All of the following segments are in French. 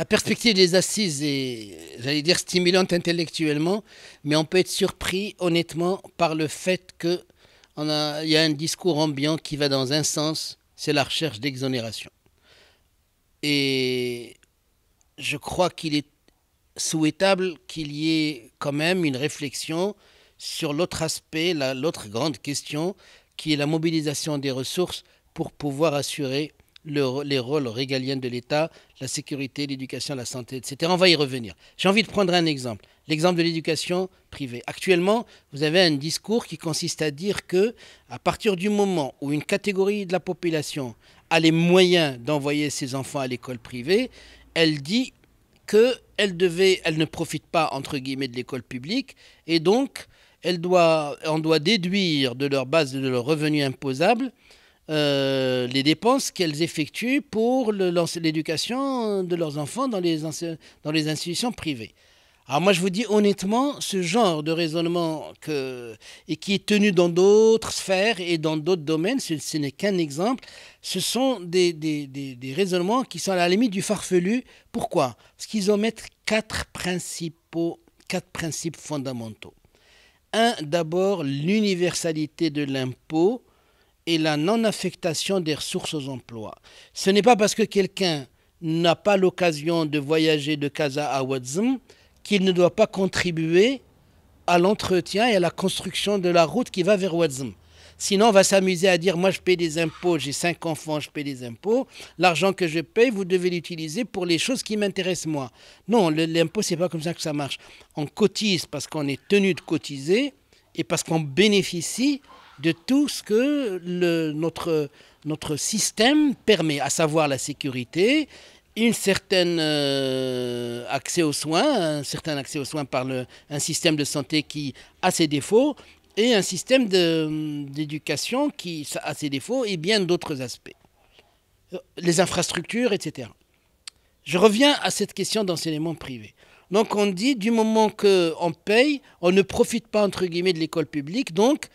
La perspective des assises est, j'allais dire, stimulante intellectuellement, mais on peut être surpris, honnêtement, par le fait que y a un discours ambiant qui va dans un sens, c'est la recherche d'exonération. Et je crois qu'il est souhaitable qu'il y ait quand même une réflexion sur l'autre aspect, l'autre grande question, qui est la mobilisation des ressources pour pouvoir assurer les rôles régaliens de l'État, la sécurité, l'éducation, la santé, etc. On va y revenir. J'ai envie de prendre un exemple, l'exemple de l'éducation privée. Actuellement, vous avez un discours qui consiste à dire que, à partir du moment où une catégorie de la population a les moyens d'envoyer ses enfants à l'école privée, elle dit qu'elle elle ne profite pas entre guillemets de l'école publique et donc elle on doit déduire de leur base de leur revenus imposables euh, les dépenses qu'elles effectuent pour l'éducation de leurs enfants dans les, dans les institutions privées. Alors moi je vous dis honnêtement, ce genre de raisonnement que, et qui est tenu dans d'autres sphères et dans d'autres domaines, ce, n'est qu'un exemple, ce sont des, raisonnements qui sont à la limite du farfelu. Pourquoi Parce qu'ils omettent quatre, principaux, quatre principes fondamentaux. Un, d'abord l'universalité de l'impôt et la non-affectation des ressources aux emplois. Ce n'est pas parce que quelqu'un n'a pas l'occasion de voyager de Casa à Wadzm qu'il ne doit pas contribuer à l'entretien et à la construction de la route qui va vers Wadzm. Sinon, on va s'amuser à dire, moi je paye des impôts, j'ai cinq enfants, je paye des impôts. L'argent que je paye, vous devez l'utiliser pour les choses qui m'intéressent moi. Non, l'impôt, c'est pas comme ça que ça marche. On cotise parce qu'on est tenu de cotiser et parce qu'on bénéficie de tout ce que notre, notre système permet, à savoir la sécurité, une certaine euh, accès aux soins, un certain accès aux soins par le, un système de santé qui a ses défauts et un système d'éducation qui a ses défauts et bien d'autres aspects. Les infrastructures, etc. Je reviens à cette question d'enseignement privé. Donc on dit, du moment qu'on paye, on ne profite pas, entre guillemets, de l'école publique, donc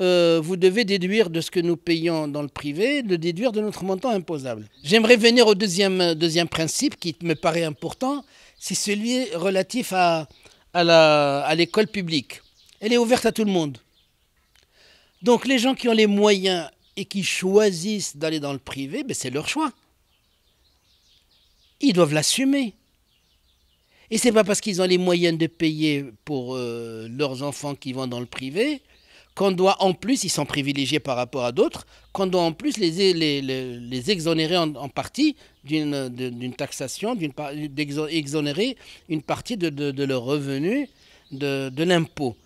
euh, vous devez déduire de ce que nous payons dans le privé, de déduire de notre montant imposable. J'aimerais venir au deuxième, euh, deuxième principe qui me paraît important, c'est celui relatif à, l'école publique. Elle est ouverte à tout le monde. Donc les gens qui ont les moyens et qui choisissent d'aller dans le privé, ben, c'est leur choix. Ils doivent l'assumer. Et c'est pas parce qu'ils ont les moyens de payer pour euh, leurs enfants qui vont dans le privé qu'on doit en plus, ils sont privilégiés par rapport à d'autres, qu'on doit en plus les, exonérer en, partie d'une taxation, d'exonérer une partie de, de, leurs revenus de, l'impôt.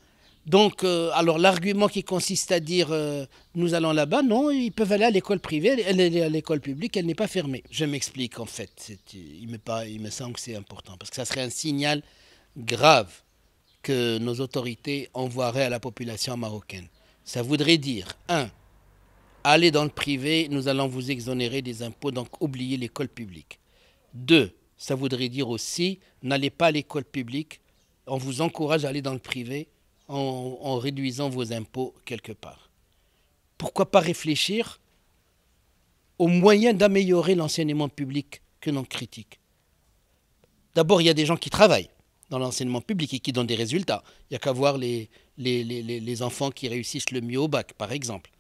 Donc, euh, alors l'argument qui consiste à dire euh, nous allons là-bas, non, ils peuvent aller à l'école privée, à l'école publique, elle n'est pas fermée. Je m'explique en fait, il me, il me semble que c'est important, parce que ça serait un signal grave que nos autorités envoieraient à la population marocaine. Ça voudrait dire, un, allez dans le privé, nous allons vous exonérer des impôts, donc oubliez l'école publique. Deux, ça voudrait dire aussi, n'allez pas à l'école publique, on vous encourage à aller dans le privé en, en réduisant vos impôts quelque part. Pourquoi pas réfléchir aux moyens d'améliorer l'enseignement public que l'on critique D'abord, il y a des gens qui travaillent dans l'enseignement public et qui donnent des résultats. Il n'y a qu'à voir les, les, les, les, enfants qui réussissent le mieux au bac, par exemple.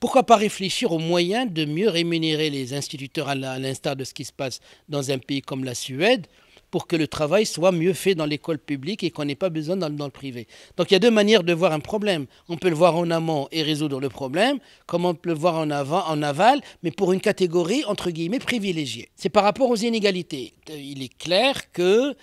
Pourquoi pas réfléchir aux moyens de mieux rémunérer les instituteurs à l'instar de ce qui se passe dans un pays comme la Suède pour que le travail soit mieux fait dans l'école publique et qu'on n'ait pas besoin dans, dans le privé. Donc il y a deux manières de voir un problème. On peut le voir en amont et résoudre le problème, comme on peut le voir en, avant, en aval, mais pour une catégorie, entre guillemets, privilégiée. C'est par rapport aux inégalités. Il est clair que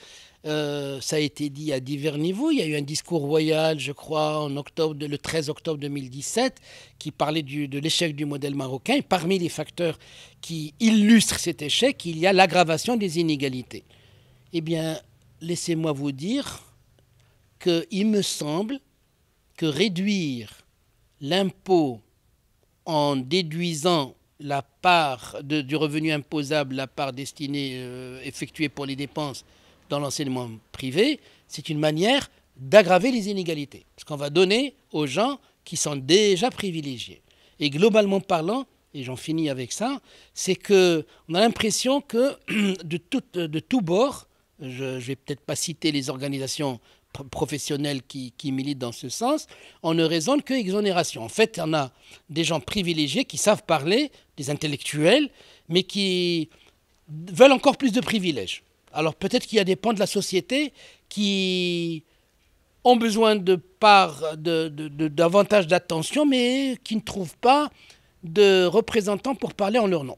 euh, ça a été dit à divers niveaux. Il y a eu un discours royal, je crois, en octobre, le 13 octobre 2017, qui parlait de l'échec du modèle marocain. parmi les facteurs qui illustrent cet échec, il y a l'aggravation des inégalités. Eh bien, laissez-moi vous dire qu'il me semble que réduire l'impôt en déduisant la part du revenu imposable, la part destinée, euh, effectuée pour les dépenses, dans l'enseignement privé, c'est une manière d'aggraver les inégalités. Ce qu'on va donner aux gens qui sont déjà privilégiés. Et globalement parlant, et j'en finis avec ça, c'est que on a l'impression que de tout, de bord, je ne vais peut-être pas citer les organisations professionnelles qui, militent dans ce sens, on ne raisonne que exonération. En fait, en a des gens privilégiés qui savent parler, des intellectuels, mais qui veulent encore plus de privilèges. Alors peut-être qu'il y a des pans de la société qui ont besoin de davantage d'attention, mais qui ne trouvent pas de représentants pour parler en leur nom.